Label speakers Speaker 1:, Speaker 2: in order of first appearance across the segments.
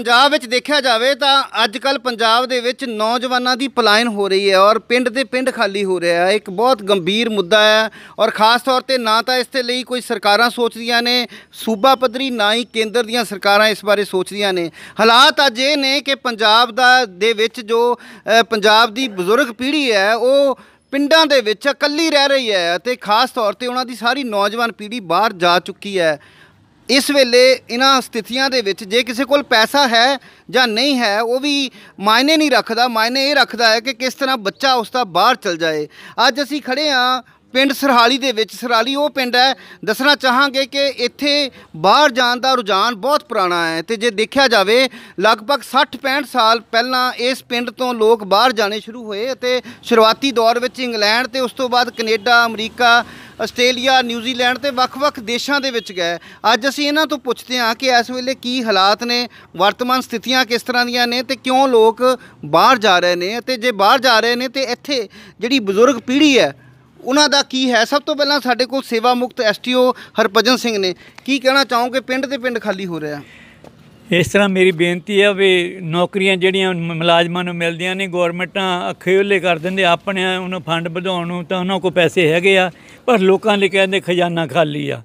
Speaker 1: ਪੰਜਾਬ ਵਿੱਚ ਦੇਖਿਆ ਜਾਵੇ ਤਾਂ ਅੱਜ ਕੱਲ ਪੰਜਾਬ ਦੇ ਵਿੱਚ ਨੌਜਵਾਨਾਂ ਦੀ ਪਲਾਇਨ ਹੋ ਰਹੀ ਹੈ ਔਰ ਪਿੰਡ ਦੇ ਪਿੰਡ ਖਾਲੀ ਹੋ ਰਿਹਾ ਹੈ ਇੱਕ ਬਹੁਤ ਗੰਭੀਰ ਮੁੱਦਾ ਹੈ ਔਰ ਖਾਸ ਤੌਰ ਤੇ ਨਾ ਤਾਂ ਇਸ ਤੇ ਲਈ ਕੋਈ ਸਰਕਾਰਾਂ ਸੋਚਦੀਆਂ ਨੇ ਸੂਬਾ ਪੱਧਰੀ ਨਾ ਹੀ ਕੇਂਦਰ ਦੀਆਂ ਸਰਕਾਰਾਂ ਇਸ ਬਾਰੇ ਸੋਚਦੀਆਂ ਨੇ ਹਾਲਾਤ ਅੱਜ ਇਹ ਨੇ ਕਿ ਪੰਜਾਬ ਦਾ ਦੇ ਵਿੱਚ ਜੋ ਪੰਜਾਬ ਦੀ ਬਜ਼ੁਰਗ ਪੀੜ੍ਹੀ ਹੈ ਉਹ ਪਿੰਡਾਂ ਦੇ ਵਿੱਚ ਇਕੱਲੀ ਰਹਿ ਰਹੀ ਹੈ ਅਤੇ ਖਾਸ ਤੌਰ ਤੇ ਉਹਨਾਂ ਦੀ ਸਾਰੀ ਨੌਜਵਾਨ ਪੀੜ੍ਹੀ ਬਾਹਰ ਜਾ ਚੁੱਕੀ ਹੈ ਇਸ ਵੇਲੇ ਇਹਨਾਂ ਸਥਿਤੀਆਂ ਦੇ ਵਿੱਚ ਜੇ ਕਿਸੇ ਕੋਲ ਪੈਸਾ ਹੈ ਜਾਂ ਨਹੀਂ ਹੈ ਉਹ ਵੀ ਮਾਇਨੇ ਨਹੀਂ ਰੱਖਦਾ ਮਾਇਨੇ ਇਹ ਰੱਖਦਾ ਹੈ ਕਿ ਕਿਸ ਤਰ੍ਹਾਂ ਬੱਚਾ ਉਸ ਦਾ ਬਾਹਰ ਚਲ ਜਾਏ ਅੱਜ ਅਸੀਂ ਖੜੇ ਆ ਪਿੰਡ ਸਰਹਾਲੀ ਦੇ ਵਿੱਚ ਸਰਹਾਲੀ ਉਹ ਪਿੰਡ ਹੈ ਦੱਸਣਾ ਚਾਹਾਂਗੇ ਕਿ ਇੱਥੇ ਬਾਹਰ ਜਾਣ ਦਾ ਰੁਝਾਨ ਬਹੁਤ ਪੁਰਾਣਾ ਹੈ ਤੇ ਜੇ ਦੇਖਿਆ ਜਾਵੇ ਲਗਭਗ 60-65 ਸਾਲ ਪਹਿਲਾਂ ਇਸ ਪਿੰਡ ਤੋਂ ਲੋਕ ਬਾਹਰ ਜਾਣੇ ਸ਼ੁਰੂ ਹੋਏ ਅਤੇ ਸ਼ੁਰੂਆਤੀ ਦੌਰ ਵਿੱਚ ਇੰਗਲੈਂਡ ਤੇ ਉਸ ਤੋਂ ਬਾਅਦ ਕੈਨੇਡਾ ਅਮਰੀਕਾ ਆਸਟ੍ਰੇਲੀਆ ਨਿਊਜ਼ੀਲੈਂਡ ਤੇ ਵੱਖ-ਵੱਖ ਦੇਸ਼ਾਂ ਦੇ ਵਿੱਚ ਗਏ ਅੱਜ ਅਸੀਂ ਇਹਨਾਂ ਤੋਂ ਪੁੱਛਦੇ ਹਾਂ ਕਿ ਇਸ ਵੇਲੇ ਕੀ ਹਾਲਾਤ ਨੇ ਵਰਤਮਾਨ ਸਥਿਤੀਆਂ ਕਿਸ ਤਰ੍ਹਾਂ ਦੀਆਂ ਨੇ ਤੇ ਕਿਉਂ ਲੋਕ ਬਾਹਰ ਜਾ ਰਹੇ ਨੇ ਅਤੇ ਜੇ ਬਾਹਰ ਜਾ ਰਹੇ ਨੇ ਤੇ ਇੱਥੇ ਜਿਹੜੀ ਬਜ਼ੁਰਗ ਪੀੜ੍ਹੀ ਹੈ ਉਹਨਾਂ ਦਾ ਕੀ ਹੈ ਸਭ ਤੋਂ ਪਹਿਲਾਂ ਸਾਡੇ ਕੋਲ ਸੇਵਾ ਮੁਕਤ ਐਸਟੀਓ ਹਰਪਜਨ ਸਿੰਘ ਨੇ ਕੀ ਕਹਿਣਾ ਚਾਹੋਗੇ ਪਿੰਡ ਤੇ ਪਿੰਡ ਖਾਲੀ ਹੋ ਰਿਹਾ
Speaker 2: ਇਸ ਤਰ੍ਹਾਂ ਮੇਰੀ ਬੇਨਤੀ ਹੈ ਵੀ ਨੌਕਰੀਆਂ ਜਿਹੜੀਆਂ ਮੁਲਾਜ਼ਮਾਂ ਨੂੰ ਮਿਲਦੀਆਂ ਨੇ ਗਵਰਨਮੈਂਟਾਂ ਅੱਖੇ ਉੱਲੇ ਕਰ ਦਿੰਦੇ ਆਪਣੇ ਉਹਨੂੰ ਫੰਡ ਵਧਾਉਣ ਨੂੰ ਤਾਂ ਉਹਨਾਂ ਕੋਲ ਪੈਸੇ ਹੈਗੇ ਆ ਪਰ ਲੋਕਾਂ ਲਈ ਕਹਿੰਦੇ ਖਜ਼ਾਨਾ ਖਾਲੀ ਆ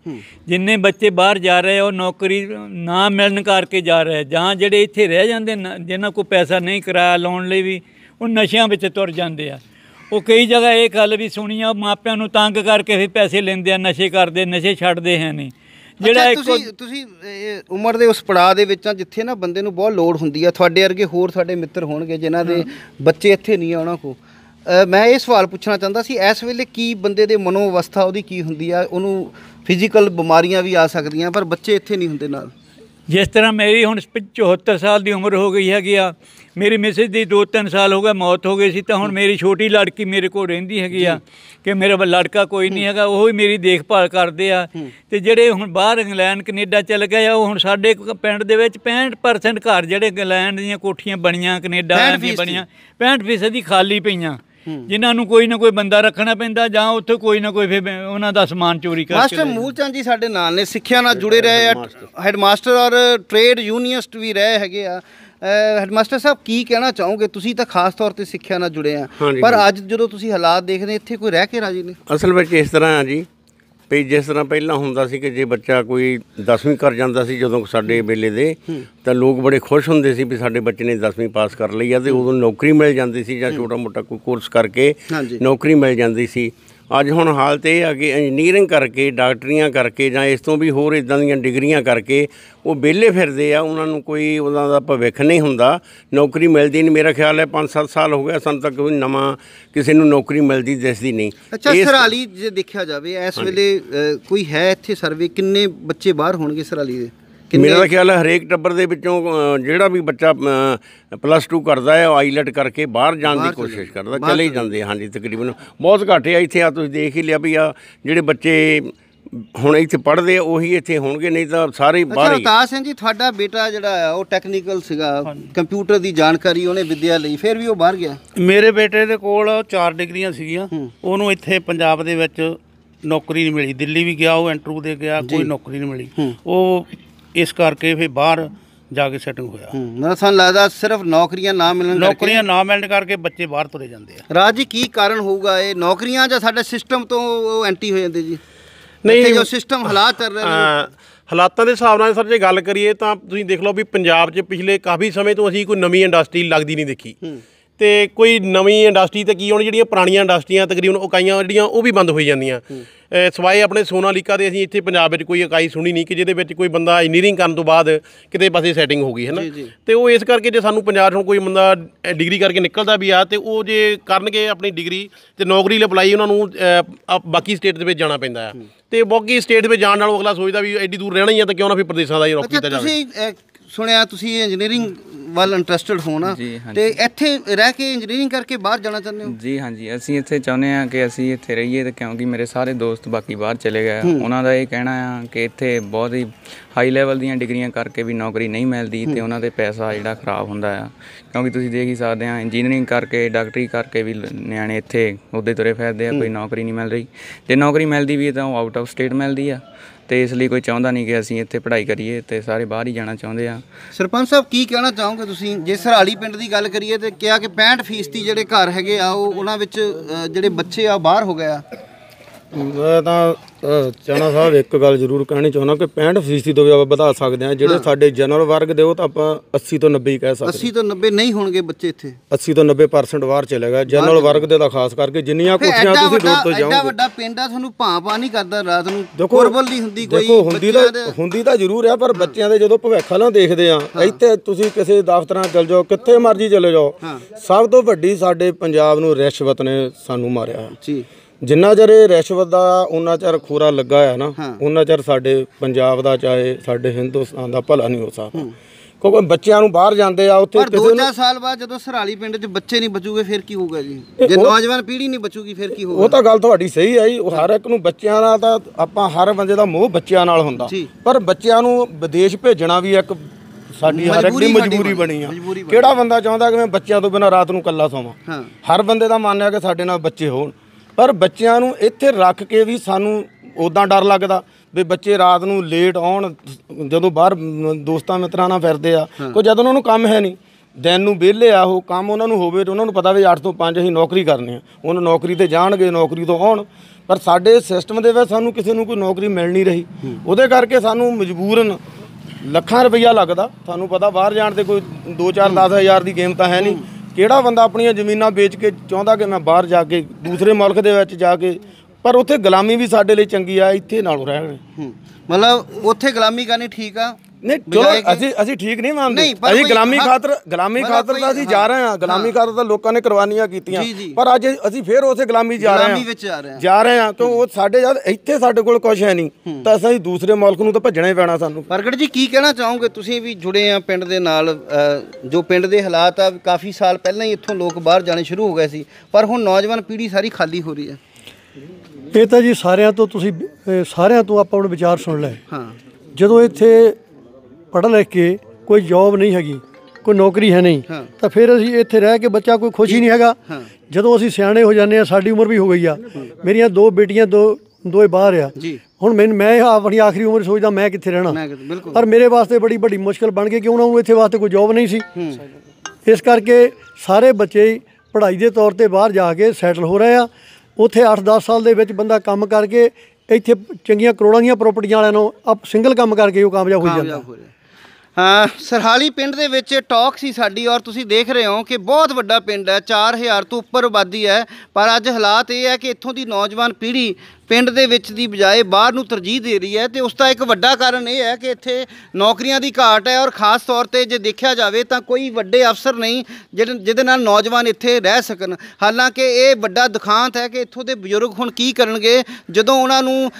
Speaker 2: ਜਿੰਨੇ ਬੱਚੇ ਬਾਹਰ ਜਾ ਰਹੇ ਉਹ ਨੌਕਰੀ ਨਾ ਮਿਲਣ ਕਰਕੇ ਜਾ ਰਹੇ ਜਾਂ ਜਿਹੜੇ ਇੱਥੇ ਰਹਿ ਜਾਂਦੇ ਜਿਨ੍ਹਾਂ ਕੋਲ ਪੈਸਾ ਨਹੀਂ ਕਿਰਾਇਆ ਲਾਉਣ ਲਈ ਵੀ ਉਹ ਨਸ਼ਿਆਂ ਵਿੱਚ ਤੁਰ ਜਾਂਦੇ ਆ ਉਹ ਕਈ ਜਗ੍ਹਾ ਇਹ ਗੱਲ ਵੀ ਸੁਣੀ ਆ ਮਾਪਿਆਂ ਨੂੰ ਤੰਗ ਕਰਕੇ ਫਿਰ ਪੈਸੇ ਲੈਂਦੇ ਆ ਨਸ਼ੇ ਕਰਦੇ ਨਸ਼ੇ ਛੱਡਦੇ ਹੈ ਨਹੀਂ ਜਿਹੜਾ ਤੁਸੀਂ
Speaker 1: ਤੁਸੀਂ ਉਮਰ ਦੇ ਉਸ ਪੜਾਅ ਦੇ ਵਿੱਚ ਜਿੱਥੇ ਨਾ ਬੰਦੇ ਨੂੰ ਬਹੁਤ ਲੋੜ ਹੁੰਦੀ ਆ ਤੁਹਾਡੇ ਵਰਗੇ ਹੋਰ ਸਾਡੇ ਮਿੱਤਰ ਹੋਣਗੇ ਜਿਨ੍ਹਾਂ ਦੇ ਬੱਚੇ ਇੱਥੇ ਨਹੀਂ ਆਉਣਾ ਕੋ ਮੈਂ ਇਹ ਸਵਾਲ ਪੁੱਛਣਾ ਚਾਹੁੰਦਾ ਸੀ ਇਸ ਵੇਲੇ ਕੀ ਬੰਦੇ ਦੇ ਮਨੋ ਅਵਸਥਾ ਉਹਦੀ ਕੀ ਹੁੰਦੀ ਆ ਉਹਨੂੰ ਫਿਜ਼ੀਕਲ ਬਿਮਾਰੀਆਂ ਵੀ ਆ ਸਕਦੀਆਂ ਪਰ ਬੱਚੇ ਇੱਥੇ ਨਹੀਂ ਹੁੰਦੇ ਨਾਲ
Speaker 2: ਜਿਸ ਤਰ੍ਹਾਂ ਮੇਰੀ ਹੁਣ 74 ਸਾਲ ਦੀ ਉਮਰ ਹੋ ਗਈ ਹੈਗੀ ਆ ਮੇਰੀ ਮਿਸਿਸ ਦੀ 2-3 ਸਾਲ ਹੋ ਗਏ ਮੌਤ ਹੋ ਗਈ ਸੀ ਤਾਂ ਹੁਣ ਮੇਰੀ ਛੋਟੀ ਲੜਕੀ ਮੇਰੇ ਕੋਲ ਰਹਿੰਦੀ ਹੈਗੀ ਆ ਕਿ ਮੇਰਾ ਲੜਕਾ ਕੋਈ ਨਹੀਂ ਹੈਗਾ ਉਹ ਹੀ ਮੇਰੀ ਦੇਖਭਾਲ ਕਰਦੇ ਆ ਤੇ ਜਿਹੜੇ ਹੁਣ ਬਾਹਰ ਇੰਗਲੈਂਡ ਕੈਨੇਡਾ ਚੱਲ ਗਏ ਆ ਉਹ ਹੁਣ ਸਾਡੇ ਪਿੰਡ ਦੇ ਵਿੱਚ 65% ਘਰ ਜਿਹੜੇ ਇੰਗਲੈਂਡ ਦੀਆਂ ਕੋਠੀਆਂ ਬਣੀਆਂ ਕੈਨੇਡਾ ਦੀਆਂ ਬਣੀਆਂ 65% ਦੀ ਖਾਲੀ ਪਈਆਂ ਜਿਨ੍ਹਾਂ ਨੂੰ ਕੋਈ ਨਾ ਕੋਈ ਬੰਦਾ ਰੱਖਣਾ ਪੈਂਦਾ ਜਾਂ ਉੱਥੇ ਕੋਈ ਨਾ ਕੋਈ ਫਿਰ ਉਹਨਾਂ ਦਾ ਸਮਾਨ ਚੋਰੀ ਕਰਕੇ ਮਾਸਟਰ
Speaker 1: ਮੂਲਚੰਦ ਜੀ ਸਾਡੇ ਨਾਲ ਨੇ ਸਿੱਖਿਆ ਨਾਲ ਜੁੜੇ ਰਹੇ ਆ ਹੈਡਮਾਸਟਰ ਔਰ ਟ੍ਰੇਡ ਯੂਨੀਅਨਿਸਟ ਵੀ ਰਹੇ ਹੈਗੇ ਆ ਹੈਡਮਾਸਟਰ ਸਾਹਿਬ ਕੀ ਕਹਿਣਾ ਚਾਹੋਗੇ ਤੁਸੀਂ ਤਾਂ ਖਾਸ ਤੌਰ ਤੇ ਸਿੱਖਿਆ ਨਾਲ ਜੁੜੇ ਆ ਪਰ ਅੱਜ ਜਦੋਂ ਤੁਸੀਂ ਹਾਲਾਤ ਦੇਖਦੇ ਇੱਥੇ ਕੋਈ ਰਹਿ ਕੇ ਰਾਜੀ ਨਹੀਂ
Speaker 3: ਅਸਲ ਵਿੱਚ ਇਸ ਤਰ੍ਹਾਂ ਆ ਜੀ ਵੀ ਜਿਸ ਤਰ੍ਹਾਂ ਪਹਿਲਾਂ ਹੁੰਦਾ ਸੀ ਕਿ ਜੇ ਬੱਚਾ ਕੋਈ 10ਵੀਂ ਕਰ ਜਾਂਦਾ ਸੀ ਜਦੋਂ ਸਾਡੇ ਵੇਲੇ ਦੇ ਤਾਂ ਲੋਕ ਬੜੇ ਖੁਸ਼ ਹੁੰਦੇ ਸੀ ਵੀ ਸਾਡੇ ਬੱਚੇ ਨੇ 10ਵੀਂ ਪਾਸ ਕਰ ਲਈ ਆ ਤੇ ਉਦੋਂ ਨੌਕਰੀ ਮਿਲ ਜਾਂਦੀ ਸੀ ਜਾਂ ਛੋਟਾ ਮੋਟਾ ਕੋਈ ਕੋਰਸ ਕਰਕੇ ਨੌਕਰੀ ਮਿਲ ਜਾਂਦੀ ਸੀ ਅੱਜ ਹੁਣ ਹਾਲਤ ਇਹ ਆ ਕਿ ਇੰਜੀਨੀਅਰਿੰਗ ਕਰਕੇ ਡਾਕਟਰੀਆਂ ਕਰਕੇ ਜਾਂ ਇਸ ਤੋਂ ਵੀ ਹੋਰ ਇਦਾਂ ਦੀਆਂ ਡਿਗਰੀਆਂ ਕਰਕੇ ਉਹ ਵਿਹਲੇ ਫਿਰਦੇ ਆ ਉਹਨਾਂ ਨੂੰ ਕੋਈ ਉਹਨਾਂ ਦਾ ਭਵਿੱਖ ਨਹੀਂ ਹੁੰਦਾ ਨੌਕਰੀ ਮਿਲਦੀ ਨਹੀਂ ਮੇਰਾ ਖਿਆਲ ਹੈ 5-7 ਸਾਲ ਹੋ ਗਿਆ ਸਾਨੂੰ ਤੱਕ ਕੋਈ ਨਵਾਂ ਕਿਸੇ ਨੂੰ ਨੌਕਰੀ ਮਿਲਦੀ ਦਿਸਦੀ ਨਹੀਂ
Speaker 1: ਅੱਛਾ ਸਰਾਲੀ ਜੇ ਦੇਖਿਆ ਜਾਵੇ ਇਸ ਵੇਲੇ ਕੋਈ ਹੈ ਇੱਥੇ ਸਰਵੇ ਕਿੰਨੇ ਬੱਚੇ ਬਾਹਰ ਹੋਣਗੇ ਸਰਾਲੀ ਦੇ ਮੇਰਾ ਖਿਆਲ ਹੈ
Speaker 3: ਹਰੇਕ ਟੱਬਰ ਦੇ ਵਿੱਚੋਂ ਜਿਹੜਾ ਵੀ ਬੱਚਾ ਪਲੱਸ 2 ਕਰਦਾ ਹੈ ਉਹ ਆਈਲਟ ਕਰਕੇ ਬਾਹਰ ਜਾਣ ਦੀ ਕੋਸ਼ਿਸ਼ ਕਰਦਾ ਚਲੇ ਹੀ ਜਾਂਦੇ ਹਾਂ ਹਾਂਜੀ ਤਕਰੀਬਨ ਬਹੁਤ ਘੱਟ ਹੈ ਇੱਥੇ ਆ ਤੁਸੀਂ ਦੇਖ ਹੀ ਲਿਆ ਵੀ ਆ ਜਿਹੜੇ ਬੱਚੇ ਹੁਣ ਇੱਥੇ ਪੜ੍ਹਦੇ ਆ ਉਹੀ ਇੱਥੇ ਹੋਣਗੇ ਨਹੀਂ ਤਾਂ ਸਾਰੇ ਹੀ ਅੱਛਾ ਬਾਹਰ ਹੀ ਰਤਾਜ
Speaker 1: ਸਿੰਘ ਜੀ ਤੁਹਾਡਾ ਬੇਟਾ ਜਿਹੜਾ ਆ ਉਹ ਟੈਕਨੀਕਲ ਸੀਗਾ ਕੰਪਿਊਟਰ ਦੀ ਜਾਣਕਾਰੀ ਉਹਨੇ ਵਿਦਿਆ ਲਈ ਫਿਰ ਵੀ ਉਹ ਬਾਹਰ ਗਿਆ
Speaker 3: ਮੇਰੇ ਬੇਟੇ ਦੇ ਕੋਲ 4 ਡਿਗਰੀਆਂ ਸੀਗੀਆਂ ਉਹਨੂੰ ਇੱਥੇ ਪੰਜਾਬ ਦੇ ਵਿੱਚ ਨੌਕਰੀ ਨਹੀਂ ਮਿਲੀ ਦਿੱਲੀ ਵੀ ਗਿਆ ਉਹ ਇੰਟਰਵਿਊ ਦੇ ਗਿਆ ਕੋਈ ਨੌਕਰੀ ਨਹੀਂ ਮਿਲੀ
Speaker 1: ਉਹ ਇਸ ਕਰਕੇ ਫਿਰ ਬਾਹਰ ਜਾ ਕੇ ਸੈਟਿੰਗ ਹੋਇਆ ਮੈਨੂੰ ਸਾਨੂੰ ਲੱਗਦਾ ਸਿਰਫ ਨੌਕਰੀਆਂ ਨਾ ਮਿਲਣ ਨੌਕਰੀਆਂ ਨਾ ਮਿਲਣ ਕਰਕੇ ਬੱਚੇ ਬਾਹਰ ਤੁਰੇ ਜਾਂਦੇ ਆ ਰਾਜ ਜੀ ਕੀ ਕਾਰਨ ਹੋਊਗਾ ਇਹ ਨੌਕਰੀਆਂ ਜਾਂ ਸਾਡੇ ਸਿਸਟਮ ਤੋਂ ਐਂਟੀ ਹੋ ਜਾਂਦੇ ਜੀ ਨਹੀਂ ਜੋ ਸਿਸਟਮ ਹਾਲਾਤ ਚੱਲ ਰਹੇ ਨੇ
Speaker 3: ਹਾਲਾਤਾਂ ਦੇ ਹਿਸਾਬ ਨਾਲ ਸਰ ਜੇ ਗੱਲ ਕਰੀਏ ਤਾਂ ਤੁਸੀਂ ਦੇਖ ਲਓ ਵੀ ਪੰਜਾਬ 'ਚ ਪਿਛਲੇ ਕਾਫੀ ਸਮੇਂ ਤੋਂ ਅਸੀਂ ਕੋਈ ਨਵੀਂ ਇੰਡਸਟਰੀ ਲੱਗਦੀ ਨਹੀਂ ਦੇਖੀ ਤੇ ਕੋਈ ਨਵੀਂ ਇੰਡਸਟਰੀ ਤੇ ਕੀ ਹੋਣੀ ਜਿਹੜੀਆਂ ਪੁਰਾਣੀਆਂ ਇੰਡਸਟਰੀਆਂ ਤਕਰੀਬਨ ਇਕਾਈਆਂ ਜਿਹੜੀਆਂ ਉਹ ਵੀ ਬੰਦ ਹੋਈ ਜਾਂਦੀਆਂ ਸਵਾਏ ਆਪਣੇ ਸੋਨਾਲੀਕਾ ਦੇ ਅਸੀਂ ਇੱਥੇ ਪੰਜਾਬ ਵਿੱਚ ਕੋਈ ਇਕਾਈ ਸੁਣੀ ਨਹੀਂ ਕਿ ਜਿਹਦੇ ਵਿੱਚ ਕੋਈ ਬੰਦਾ ਇੰਜੀਨੀਅਰਿੰਗ ਕਰਨ ਤੋਂ ਬਾਅਦ ਕਿਤੇ ਪਾਸੇ ਸੈਟਿੰਗ ਹੋ ਗਈ ਹੈ ਨਾ ਤੇ ਉਹ ਇਸ ਕਰਕੇ ਜੇ ਸਾਨੂੰ ਪੰਜਾਬ ਤੋਂ ਕੋਈ ਬੰਦਾ ਡਿਗਰੀ ਕਰਕੇ ਨਿਕਲਦਾ ਵੀ ਆ ਤੇ ਉਹ ਜੇ ਕਰਨਗੇ ਆਪਣੀ ਡਿਗਰੀ ਤੇ ਨੌਕਰੀ ਲਈ ਅਪਲਾਈ ਉਹਨਾਂ ਨੂੰ ਬਾਕੀ ਸਟੇਟ ਦੇ ਵਿੱਚ ਜਾਣਾ ਪੈਂਦਾ ਹੈ ਤੇ ਬਾਕੀ ਸਟੇਟ ਵਿੱਚ ਜਾਣ ਨਾਲੋਂ ਅਗਲਾ ਸੋਚਦਾ ਵੀ ਐਡੀ ਦੂਰ ਰਹਿਣਾ ਹੀ ਆ
Speaker 2: ਤਾਂ ਕਿਉਂ ਨਾ ਫਿਰ ਪ੍ਰਦੇਸ਼ਾਂ ਦਾ ਹੀ ਰੋਕੀ ਕੀਤਾ ਜਾਵੇ
Speaker 1: ਤੁਸੀਂ ਸੁਣਿਆ ਤੁਸੀਂ ਇੰਜੀਨੀਅਰਿੰਗ
Speaker 2: ਵੱਲ ਇੰਟਰਸਟਿਡ ਹੋਣਾ ਤੇ
Speaker 1: ਇੱਥੇ ਰਹਿ ਕੇ ਇੰਜੀਨੀਅਰਿੰਗ ਕਰਕੇ ਬਾਹਰ ਜਾਣਾ ਚਾਹੁੰਦੇ ਹੋ
Speaker 2: ਜੀ ਹਾਂਜੀ ਅਸੀਂ ਇੱਥੇ ਚਾਹੁੰਦੇ ਹਾਂ ਕਿ ਅਸੀਂ ਇੱਥੇ ਰਹੀਏ ਤੇ ਕਿਉਂਕਿ ਮੇਰੇ ਸਾਰੇ ਦੋਸਤ ਬਾਕੀ ਬਾਹਰ ਚਲੇ ਗਏ ਉਹਨਾਂ ਦਾ ਇਹ ਕਹਿਣਾ ਆ ਕਿ ਇੱਥੇ ਬਹੁਤ ਹੀ ਹਾਈ ਲੈਵਲ ਦੀਆਂ ਡਿਗਰੀਆਂ ਕਰਕੇ ਵੀ ਨੌਕਰੀ ਨਹੀਂ ਮਿਲਦੀ ਤੇ ਉਹਨਾਂ ਦੇ ਪੈਸਾ ਜਿਹੜਾ ਖਰਾਬ ਹੁੰਦਾ ਆ ਕਿਉਂਕਿ ਤੁਸੀਂ ਦੇਖ ਹੀ ਸਕਦੇ ਆ ਇੰਜੀਨੀਅਰਿੰਗ ਕਰਕੇ ਡਾਕਟਰੀ ਕਰਕੇ ਵੀ ਨਿਆਣੇ ਇੱਥੇ ਉਹਦੇ ਤੁਰੇ ਫਿਰਦੇ ਆ ਕੋਈ ਨੌਕਰੀ ਨਹੀਂ ਮਿਲ ਰਹੀ ਜੇ ਨੌਕਰੀ ਮਿਲਦੀ ਵੀ ਤਾਂ ਉਹ ਆਊਟ ਆਫ ਸਟੇਟ ਮਿਲਦੀ ਆ ਤੇ ਇਸ ਲਈ ਕੋਈ ਚਾਹੁੰਦਾ ਨਹੀਂ ਕਿ ਅਸੀਂ ਇੱਥੇ ਪੜ੍ਹਾਈ ਕਰੀਏ ਤੇ ਸਾਰੇ ਬਾਹਰ ਹੀ ਜਾਣਾ ਚਾਹੁੰਦੇ ਆ ਸਰਪੰਚ ਸਾਹਿਬ ਕੀ ਕਹਿਣਾ ਚਾਹੋਗੇ ਤੁਸੀਂ ਜੇ ਸਰਾਲੀ ਪਿੰਡ
Speaker 1: ਦੀ ਗੱਲ ਕਰੀਏ ਤੇ ਕਿਹਾ ਕਿ 65% ਜਿਹੜੇ ਘਰ ਹੈਗੇ ਆ ਉਹ ਉਹਨਾਂ ਵਿੱਚ ਜਿਹੜੇ ਬੱਚੇ ਆ ਬਾਹਰ ਹੋ ਗਏ ਆ
Speaker 4: ਮੈਂ ਤਾਂ ਚਾਣਾ ਸਾਹਿਬ ਇੱਕ ਗੱਲ ਜ਼ਰੂਰ ਕਹਿਣੀ ਚਾਹੁੰਦਾ ਕਿ 65% ਤੋਂ ਵੀ ਆਪਾਂ ਵਧਾ ਸਕਦੇ ਹਾਂ ਜਿਹੜੇ ਸਾਡੇ ਜਨਰਲ ਵਰਗ ਦੇ ਉਹ ਤਾਂ ਆਪਾਂ 80 ਤੋਂ 90 ਹੀ ਕਹਿ ਸਕਦੇ 80
Speaker 1: ਤੋਂ 90 ਨਹੀਂ ਹੋਣਗੇ ਬੱਚੇ ਇੱਥੇ
Speaker 4: 80 ਤੋਂ 90% ਬਾਹਰ ਚਲੇਗਾ ਜਨਰਲ ਵਰਗ ਦੇ ਦਾ ਖਾਸ ਕਰਕੇ ਜਿੰਨੀਆਂ ਕੋਠੀਆਂ ਤੁਸੀਂ ਦੂਰ ਰੋਡ ਤੋਂ ਐਡਾ ਵੱਡਾ
Speaker 1: ਪਿੰਡ ਆ ਤੁਹਾਨੂੰ ਭਾਂ ਭਾਂ ਨਹੀਂ ਕਰਦਾ ਰਾਤ ਨੂੰ ਦੇਖੋ ਕੋਰਬਲ ਨਹੀਂ ਹੁੰਦੀ ਕੋਈ ਦੇਖੋ ਹੁੰਦੀ ਤਾਂ
Speaker 4: ਹੁੰਦੀ ਤਾਂ ਜ਼ਰੂਰ ਆ ਪਰ ਬੱਚਿਆਂ ਦੇ ਜਦੋਂ ਭਵਿੱਖ ਨਾਲ ਦੇਖਦੇ ਆ ਇੱਥੇ ਤੁਸੀਂ ਕਿਸੇ ਦਫ਼ਤਰਾਂ ਚਲ ਜਾਓ ਕਿੱਥੇ ਮਰਜ਼ੀ ਚਲੇ ਜਾਓ ਹਾਂ। ਸਭ ਤੋਂ ਵੱਡੀ ਸਾਡੇ ਪੰਜਾਬ ਨੂੰ ਰਿਸ਼ਵਤ ਨੇ ਸਾਨੂੰ ਮਾਰਿਆ ਜੀ ਜਿੰਨਾ ਚਿਰ ਇਹ ਰਿਸ਼ਵਤ ਦਾ ਉਹਨਾਂ ਚਿਰ ਖੋਰਾ ਲੱਗਾ ਆ ਨਾ ਉਹਨਾਂ ਚਿਰ ਸਾਡੇ ਪੰਜਾਬ ਦਾ ਚਾਹੇ ਸਾਡੇ ਹਿੰਦੁਸਤਾਨ ਦਾ ਭਲਾ ਨਹੀਂ ਹੋ ਸਕਦਾ ਕਿਉਂਕਿ ਬੱਚਿਆਂ ਨੂੰ ਬਾਹਰ ਜਾਂਦੇ ਆ ਉੱਥੇ ਕਿਸੇ ਨੂੰ 2
Speaker 1: ਸਾਲ ਬਾਅਦ ਜਦੋਂ ਸਰਾਲੀ ਪਿੰਡ 'ਚ ਬੱਚੇ ਨਹੀਂ ਬਚੂਗੇ ਫਿਰ ਕੀ ਹੋਊਗਾ ਜੀ ਜੇ ਨੌਜਵਾਨ ਪੀੜ੍ਹੀ ਨਹੀਂ ਬਚੂਗੀ ਫਿਰ ਕੀ ਹੋਊਗਾ ਉਹ ਤਾਂ ਗੱਲ
Speaker 4: ਤੁਹਾਡੀ ਸਹੀ ਹੈ ਜੀ ਹਰ ਇੱਕ ਨੂੰ ਬੱਚਿਆਂ ਨਾਲ ਤਾਂ ਆਪਾਂ ਹਰ ਬੰਦੇ ਦਾ ਮੋਹ ਬੱਚਿਆਂ ਨਾਲ ਹੁੰਦਾ ਪਰ ਬੱਚਿਆਂ ਨੂੰ ਵਿਦੇਸ਼ ਭੇਜਣਾ ਵੀ ਇੱਕ ਸਾਡੀ ਹਰ ਇੱਕ ਦੀ ਮਜਬੂਰੀ ਬਣੀ ਆ ਕਿਹੜਾ ਬੰਦਾ ਚਾਹੁੰਦਾ ਕਿ ਮੈਂ ਬੱਚਿਆਂ ਤੋਂ ਬਿਨਾਂ ਰਾਤ ਨੂੰ ਇਕੱਲਾ ਸੌਵਾਂ ਹਰ ਬੰਦੇ ਦਾ ਮੰਨ ਕਿ ਸਾਡੇ ਨਾਲ ਬੱਚੇ ਹੋਣ ਪਰ ਬੱਚਿਆਂ ਨੂੰ ਇੱਥੇ ਰੱਖ ਕੇ ਵੀ ਸਾਨੂੰ ਉਦਾਂ ਡਰ ਲੱਗਦਾ ਵੀ ਬੱਚੇ ਰਾਤ ਨੂੰ ਲੇਟ ਆਉਣ ਜਦੋਂ ਬਾਹਰ ਦੋਸਤਾਂ ਮਿੱਤਰਾਂ ਨਾਲ ਫਿਰਦੇ ਆ ਕੋਈ ਜਦੋਂ ਉਹਨਾਂ ਨੂੰ ਕੰਮ ਹੈ ਨਹੀਂ ਦਿਨ ਨੂੰ ਵਿਹਲੇ ਆ ਉਹ ਕੰਮ ਉਹਨਾਂ ਨੂੰ ਹੋਵੇ ਤੇ ਉਹਨਾਂ ਨੂੰ ਪਤਾ ਵੀ 8 ਤੋਂ 5 ਅਸੀਂ ਨੌਕਰੀ ਕਰਨੀ ਆ ਉਹਨਾਂ ਨੌਕਰੀ ਤੇ ਜਾਣਗੇ ਨੌਕਰੀ ਤੋਂ ਆਉਣ ਪਰ ਸਾਡੇ ਸਿਸਟਮ ਦੇ ਵਿੱਚ ਸਾਨੂੰ ਕਿਸੇ ਨੂੰ ਕੋਈ ਨੌਕਰੀ ਮਿਲ ਨਹੀਂ ਰਹੀ ਉਹਦੇ ਕਰਕੇ ਸਾਨੂੰ ਮਜਬੂਰਨ ਲੱਖਾਂ ਰੁਪਈਆ ਲੱਗਦਾ ਤੁਹਾਨੂੰ ਪਤਾ ਬਾਹਰ ਜਾਣ ਤੇ ਕੋਈ 2-4 10000 ਦੀ ਗੇਮ ਤਾਂ ਹੈ ਨਹੀਂ ਕਿਹੜਾ ਬੰਦਾ ਆਪਣੀਆਂ ਜ਼ਮੀਨਾਂ ਵੇਚ ਕੇ ਚਾਹੁੰਦਾ ਕਿ ਮੈਂ ਬਾਹਰ ਜਾ ਕੇ ਦੂਸਰੇ ਮੁਲਕ ਦੇ ਵਿੱਚ ਜਾ ਕੇ ਪਰ ਉੱਥੇ ਗੁਲਾਮੀ ਵੀ ਸਾਡੇ ਲਈ ਚੰਗੀ ਆ ਇੱਥੇ ਨਾਲੋਂ ਰਹਿਣ ਮਤਲਬ ਉੱਥੇ ਗੁਲਾਮੀ
Speaker 1: ਕਰਨੀ ਠੀਕ ਆ
Speaker 4: ਨਹੀਂ ਚਲੋ ਅਸੀਂ ਅਸੀਂ ਠੀਕ ਨਹੀਂ ਮੰਨਦੇ ਅਸੀਂ ਗੁਲਾਮੀ ਖਾਤਰ ਗੁਲਾਮੀ ਖਾਤਰ ਤਾਂ ਅਸੀਂ ਜਾ ਰਹੇ ਹਾਂ ਗੁਲਾਮੀ ਖਾਤਰ ਤਾਂ ਲੋਕਾਂ ਨੇ ਕੁਰਬਾਨੀਆਂ ਕੀਤੀਆਂ ਪਰ ਅੱਜ ਅਸੀਂ ਫੇਰ ਉਸੇ ਗੁਲਾਮੀ ਜਾ ਰਹੇ ਹਾਂ ਜਾ ਰਹੇ ਹਾਂ ਕਿਉਂ ਉਹ ਸਾਡੇ ਜਦ ਇੱਥੇ ਸਾਡੇ ਕੋਲ ਕੁਝ ਹੈ ਨਹੀਂ ਤਾਂ ਅਸੀਂ ਦੂਸਰੇ ਮੁਲਕ ਨੂੰ ਤਾਂ ਭੱਜਣਾ ਹੀ ਪੈਣਾ
Speaker 1: ਸਾਨੂੰ ਪ੍ਰਗਟ ਜੀ ਕੀ ਕਹਿਣਾ ਚਾਹੋਗੇ ਤੁਸੀਂ ਵੀ ਜੁੜੇ ਆ ਪਿੰਡ ਦੇ ਨਾਲ ਜੋ ਪਿੰਡ ਦੇ ਹਾਲਾਤ ਆ ਕਾਫੀ ਸਾਲ ਪਹਿਲਾਂ ਹੀ ਇੱਥੋਂ ਲੋਕ ਬਾਹਰ ਜਾਣੇ ਸ਼ੁਰੂ ਹੋ ਗਏ ਸੀ ਪਰ ਹੁਣ ਨੌਜਵਾਨ ਪੀੜ੍ਹੀ ਸਾਰੀ ਖਾਲੀ ਹੋ ਰਹੀ ਹੈ
Speaker 2: ਇਹ ਤਾਂ ਜੀ ਸਾਰਿਆਂ ਤੋਂ ਤੁਸੀਂ ਸਾਰਿਆਂ ਤੋਂ ਆਪਾਂ ਹੁਣ ਵਿਚਾਰ ਸੁਣ ਲੈ ਹਾਂ ਜਦੋਂ ਇੱਥੇ ਪੜ੍ਹ ਲਿਖ ਕੇ ਕੋਈ ਜੌਬ ਨਹੀਂ ਹੈਗੀ ਕੋਈ ਨੌਕਰੀ ਹੈ ਨਹੀਂ ਤਾਂ ਫਿਰ ਅਸੀਂ ਇੱਥੇ ਰਹਿ ਕੇ ਬੱਚਾ ਕੋਈ ਖੁਸ਼ ਹੀ ਨਹੀਂ ਹੈਗਾ ਜਦੋਂ ਅਸੀਂ ਸਿਆਣੇ ਹੋ ਜਾਂਦੇ ਆ ਸਾਡੀ ਉਮਰ ਵੀ ਹੋ ਗਈ ਆ ਮੇਰੀਆਂ ਦੋ ਬੇਟੀਆਂ ਦੋ ਦੋਏ ਬਾਹਰ ਆ ਹੁਣ ਮੈਂ ਮੈਂ ਆਪਣੀ ਆਖਰੀ ਉਮਰ ਸੋਚਦਾ ਮੈਂ ਕਿੱਥੇ ਰਹਿਣਾ ਪਰ ਮੇਰੇ ਵਾਸਤੇ ਬੜੀ ਵੱਡੀ ਮੁਸ਼ਕਲ ਬਣ ਗਈ ਕਿ ਉਹਨਾਂ ਨੂੰ ਇੱਥੇ ਵਾਸਤੇ ਕੋਈ ਜੌਬ ਨਹੀਂ ਸੀ ਇਸ ਕਰਕੇ ਸਾਰੇ ਬੱਚੇ ਪੜ੍ਹਾਈ ਦੇ ਤੌਰ ਤੇ ਬਾਹਰ ਜਾ ਕੇ ਸੈਟਲ ਹੋ ਰਹੇ ਆ ਉੱਥੇ 8-10 ਸਾਲ ਦੇ ਵਿੱਚ ਬੰਦਾ ਕੰਮ ਕਰਕੇ ਇੱਥੇ ਚੰਗੀਆਂ ਕਰੋੜਾਂ ਦੀਆਂ ਪ੍ਰਾਪਰਟੀਆਂ ਵਾਲਿਆਂ ਨੂੰ ਆਪ ਸਿੰਗਲ ਕੰਮ ਕਰਕੇ ਉਹ ਕਾਮਯਾਬ ਹੋ ਜਾਂਦਾ ਸਰਹਾਲੀ
Speaker 1: ਪਿੰਡ ਦੇ ਵਿੱਚ ਟਾਕ ਸੀ ਸਾਡੀ ਔਰ ਤੁਸੀਂ ਦੇਖ ਰਹੇ ਹੋ ਕਿ ਬਹੁਤ ਵੱਡਾ ਪਿੰਡ ਹੈ 4000 ਤੋਂ ਉੱਪਰ ਆਬਾਦੀ ਹੈ ਪਰ ਅੱਜ ਹਾਲਾਤ ਇਹ ਹੈ ਕਿ ਇੱਥੋਂ ਦੀ ਨੌਜਵਾਨ ਪੀੜ੍ਹੀ ਪਿੰਡ ਦੇ ਵਿੱਚ ਦੀ ਬਜਾਏ ਬਾਹਰ ਨੂੰ ਤਰਜੀਹ ਦੇ ਰਹੀ ਹੈ ਤੇ ਉਸ ਦਾ ਇੱਕ ਵੱਡਾ ਕਾਰਨ ਇਹ ਹੈ ਕਿ ਇੱਥੇ ਨੌਕਰੀਆਂ ਦੀ ਘਾਟ ਹੈ ਔਰ ਖਾਸ ਤੌਰ ਤੇ ਜੇ ਦੇਖਿਆ ਜਾਵੇ ਤਾਂ ਕੋਈ ਵੱਡੇ ਅਫਸਰ ਨਹੀਂ ਜਿਹਦੇ ਨਾਲ ਨੌਜਵਾਨ ਇੱਥੇ ਰਹਿ ਸਕਣ ਹਾਲਾਂਕਿ ਇਹ ਵੱਡਾ ਦੁਖਾਂਤ ਹੈ ਕਿ ਇੱਥੋਂ ਦੇ ਬਜ਼ੁਰਗ ਹੁਣ ਕੀ ਕਰਨਗੇ ਜਦੋਂ ਉਹਨਾਂ ਨੂੰ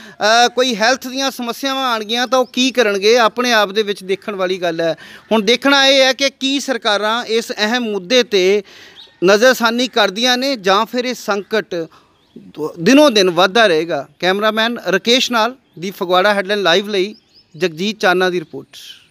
Speaker 1: ਕੋਈ ਹੈਲਥ ਦੀਆਂ ਸਮੱਸਿਆਵਾਂ ਆਣਗੀਆਂ ਤਾਂ ਉਹ ਕੀ ਕਰਨਗੇ ਆਪਣੇ ਆਪ ਦੇ ਵਿੱਚ ਦੇਖਣ ਵਾਲੀ ਗੱਲ ਹੈ ਹੁਣ ਦੇਖਣਾ ਇਹ ਹੈ ਕਿ ਕੀ ਸਰਕਾਰਾਂ ਇਸ ਅਹਿਮ ਮੁੱਦੇ ਤੇ ਨਜ਼ਰਸਾਨੀ ਕਰਦੀਆਂ ਨੇ ਜਾਂ ਫਿਰ ਇਹ ਸੰਕਟ ਦਿਨੋ ਦਿਨ ਵਧਦਾ ਰਹੇਗਾ ਕੈਮਰਾਮੈਨ ਰਕੇਸ਼ ਨਾਲ ਦੀ ਫਗਵਾੜਾ ਹੈਡਲਾਈਨ ਲਾਈਵ ਲਈ ਜਗਜੀਤ ਚਾਨਾ ਦੀ ਰਿਪੋਰਟ